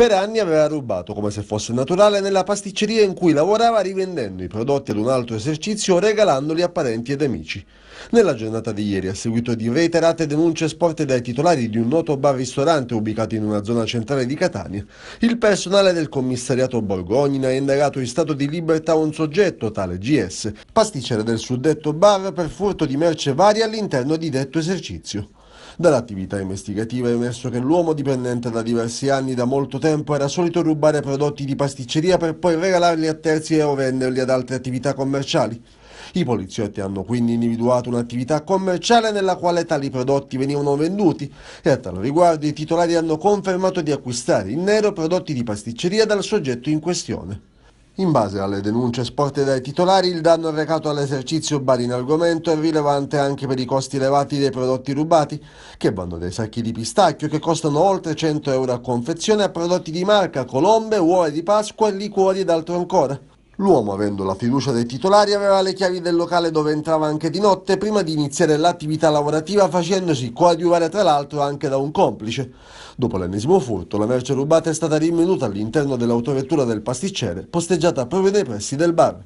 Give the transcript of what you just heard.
Per anni aveva rubato come se fosse naturale nella pasticceria in cui lavorava rivendendo i prodotti ad un altro esercizio o regalandoli a parenti ed amici. Nella giornata di ieri, a seguito di reiterate denunce sporte dai titolari di un noto bar-ristorante ubicato in una zona centrale di Catania, il personale del commissariato Borgognina ha indagato in stato di libertà un soggetto, tale GS, pasticcere del suddetto bar per furto di merce varia all'interno di detto esercizio. Dall'attività investigativa è emerso che l'uomo dipendente da diversi anni da molto tempo era solito rubare prodotti di pasticceria per poi regalarli a terzi o venderli ad altre attività commerciali. I poliziotti hanno quindi individuato un'attività commerciale nella quale tali prodotti venivano venduti e a tal riguardo i titolari hanno confermato di acquistare in nero prodotti di pasticceria dal soggetto in questione. In base alle denunce sporte dai titolari, il danno arrecato all'esercizio bar in argomento è rilevante anche per i costi elevati dei prodotti rubati, che vanno dai sacchi di pistacchio che costano oltre 100 euro a confezione a prodotti di marca, colombe, uova di Pasqua, liquori ed altro ancora. L'uomo, avendo la fiducia dei titolari, aveva le chiavi del locale dove entrava anche di notte prima di iniziare l'attività lavorativa facendosi coadiuvare tra l'altro anche da un complice. Dopo l'ennesimo furto, la merce rubata è stata rinvenuta all'interno dell'autovettura del pasticcere, posteggiata proprio nei pressi del bar.